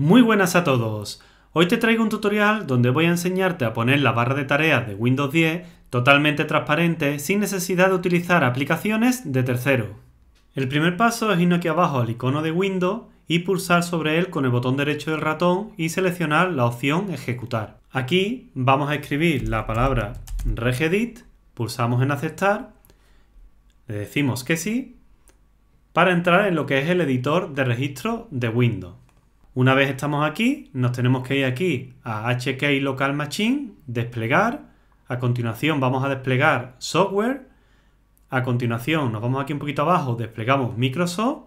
Muy buenas a todos. Hoy te traigo un tutorial donde voy a enseñarte a poner la barra de tareas de Windows 10 totalmente transparente sin necesidad de utilizar aplicaciones de tercero. El primer paso es irnos aquí abajo al icono de Windows y pulsar sobre él con el botón derecho del ratón y seleccionar la opción ejecutar. Aquí vamos a escribir la palabra regedit, pulsamos en aceptar, le decimos que sí, para entrar en lo que es el editor de registro de Windows. Una vez estamos aquí, nos tenemos que ir aquí a HK Local Machine, desplegar. A continuación vamos a desplegar software. A continuación nos vamos aquí un poquito abajo, desplegamos Microsoft.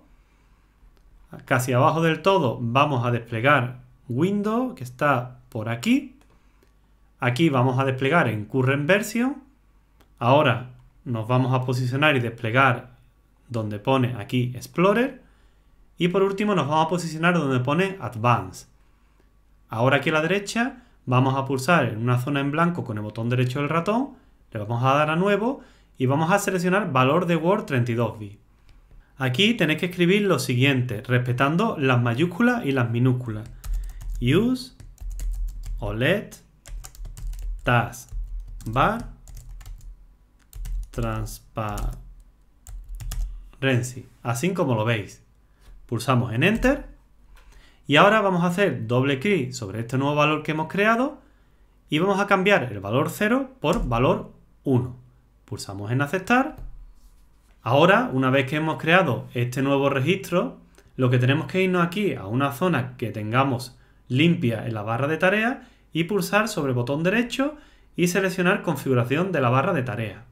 Casi abajo del todo vamos a desplegar Windows, que está por aquí. Aquí vamos a desplegar en Current Version. Ahora nos vamos a posicionar y desplegar donde pone aquí Explorer. Y por último nos vamos a posicionar donde pone Advance. Ahora aquí a la derecha vamos a pulsar en una zona en blanco con el botón derecho del ratón, le vamos a dar a nuevo y vamos a seleccionar valor de Word 32 b Aquí tenéis que escribir lo siguiente, respetando las mayúsculas y las minúsculas. Use OLED TAS bar transparency, así como lo veis. Pulsamos en Enter y ahora vamos a hacer doble clic sobre este nuevo valor que hemos creado y vamos a cambiar el valor 0 por valor 1. Pulsamos en aceptar. Ahora, una vez que hemos creado este nuevo registro, lo que tenemos que irnos aquí a una zona que tengamos limpia en la barra de tarea y pulsar sobre el botón derecho y seleccionar configuración de la barra de tarea.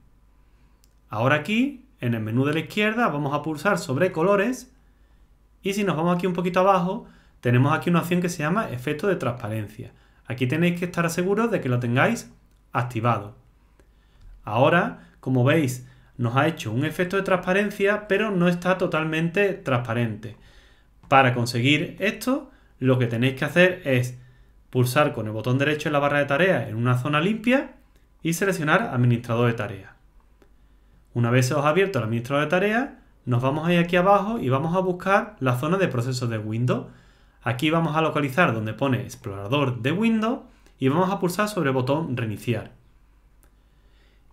Ahora aquí, en el menú de la izquierda, vamos a pulsar sobre colores y si nos vamos aquí un poquito abajo, tenemos aquí una opción que se llama efecto de transparencia. Aquí tenéis que estar seguros de que lo tengáis activado. Ahora, como veis, nos ha hecho un efecto de transparencia, pero no está totalmente transparente. Para conseguir esto, lo que tenéis que hacer es pulsar con el botón derecho en la barra de tareas en una zona limpia y seleccionar Administrador de tareas. Una vez se os ha abierto el administrador de tareas, nos vamos a ir aquí abajo y vamos a buscar la zona de procesos de Windows. Aquí vamos a localizar donde pone explorador de Windows y vamos a pulsar sobre el botón reiniciar.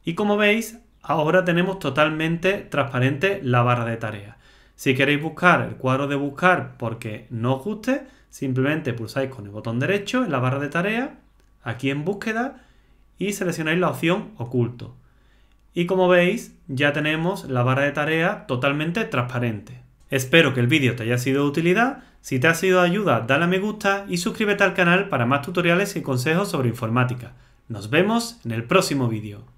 Y como veis, ahora tenemos totalmente transparente la barra de tareas. Si queréis buscar el cuadro de buscar porque no os guste, simplemente pulsáis con el botón derecho en la barra de tareas, aquí en búsqueda y seleccionáis la opción oculto. Y como veis, ya tenemos la barra de tarea totalmente transparente. Espero que el vídeo te haya sido de utilidad. Si te ha sido de ayuda, dale a me gusta y suscríbete al canal para más tutoriales y consejos sobre informática. Nos vemos en el próximo vídeo.